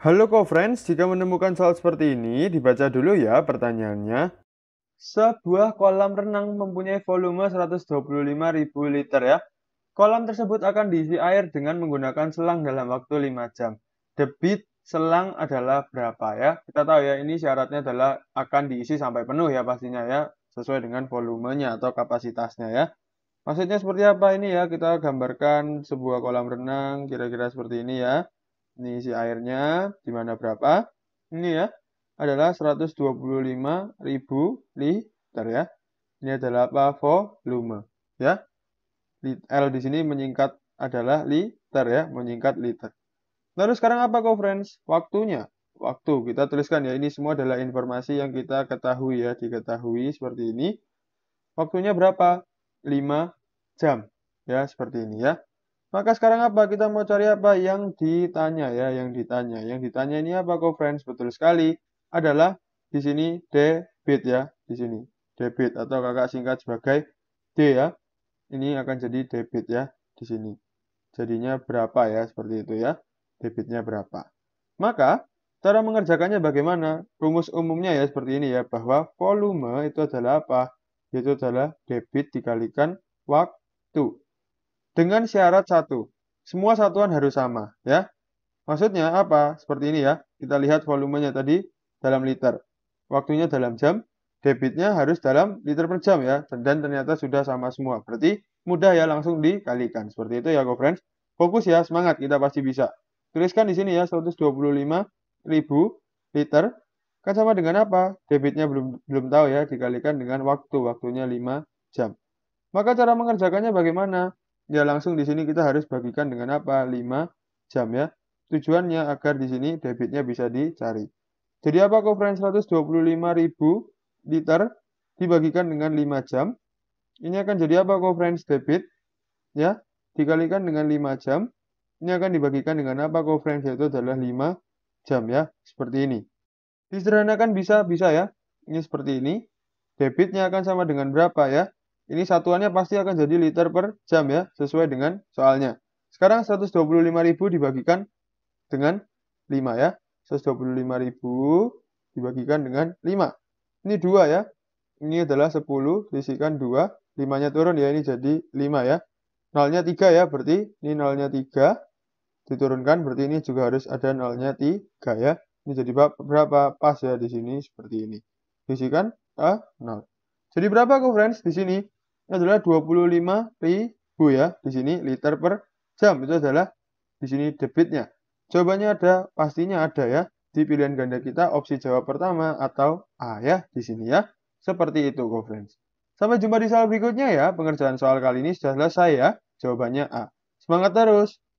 Halo co-friends, jika menemukan soal seperti ini, dibaca dulu ya pertanyaannya. Sebuah kolam renang mempunyai volume 125.000 liter ya. Kolam tersebut akan diisi air dengan menggunakan selang dalam waktu 5 jam. Debit selang adalah berapa ya? Kita tahu ya, ini syaratnya adalah akan diisi sampai penuh ya pastinya ya, sesuai dengan volumenya atau kapasitasnya ya. Maksudnya seperti apa ini ya? Kita gambarkan sebuah kolam renang kira-kira seperti ini ya. Ini isi airnya di mana berapa? Ini ya, adalah 125.000 liter ya. Ini adalah apa? Volume ya. L di sini menyingkat adalah liter ya, menyingkat liter. Lalu sekarang apa kok friends? Waktunya. Waktu kita tuliskan ya, ini semua adalah informasi yang kita ketahui ya, diketahui seperti ini. Waktunya berapa? 5 jam ya, seperti ini ya. Maka sekarang apa? Kita mau cari apa? Yang ditanya ya, yang ditanya. Yang ditanya ini apa kok friends? Betul sekali. Adalah di sini debit ya, di sini. Debit atau kakak singkat sebagai D ya. Ini akan jadi debit ya di sini. Jadinya berapa ya, seperti itu ya. Debitnya berapa. Maka cara mengerjakannya bagaimana? Rumus umumnya ya seperti ini ya, bahwa volume itu adalah apa? Itu adalah debit dikalikan waktu. Dengan syarat satu, semua satuan harus sama, ya. Maksudnya apa? Seperti ini ya. Kita lihat volumenya tadi dalam liter. Waktunya dalam jam, debitnya harus dalam liter per jam ya. Dan ternyata sudah sama semua. Berarti mudah ya langsung dikalikan. Seperti itu ya, go friends. Fokus ya, semangat kita pasti bisa. Tuliskan di sini ya 125.000 liter kan sama dengan apa? Debitnya belum belum tahu ya, dikalikan dengan waktu, waktunya 5 jam. Maka cara mengerjakannya bagaimana? Ya langsung di sini kita harus bagikan dengan apa? 5 jam ya. Tujuannya agar di sini debitnya bisa dicari. Jadi apa 125 ribu liter dibagikan dengan 5 jam? Ini akan jadi apa kofren debit? Ya, dikalikan dengan 5 jam. Ini akan dibagikan dengan apa kofren yaitu adalah 5 jam ya, seperti ini. Disederhanakan bisa bisa ya. Ini seperti ini. Debitnya akan sama dengan berapa ya? Ini satuannya pasti akan jadi liter per jam ya, sesuai dengan soalnya. Sekarang 125.000 dibagikan dengan 5 ya. 125.000 dibagikan dengan 5. Ini 2 ya. Ini adalah 10, sisikan 2. 5-nya turun ya, ini jadi 5 ya. Nolnya 3 ya, berarti ini nolnya 3. Diturunkan, berarti ini juga harus ada nolnya 3 ya. Ini jadi berapa? Pas ya di sini, seperti ini. Sisikan, A, eh, 0. Jadi berapa friends di sini? adalah 25 ribu ya di sini liter per jam itu adalah di sini debitnya. Jawabannya ada, pastinya ada ya. Di pilihan ganda kita opsi jawab pertama atau A ya di sini ya. Seperti itu go friends. Sampai jumpa di soal berikutnya ya. Pengerjaan soal kali ini sudah selesai ya. Jawabannya A. Semangat terus.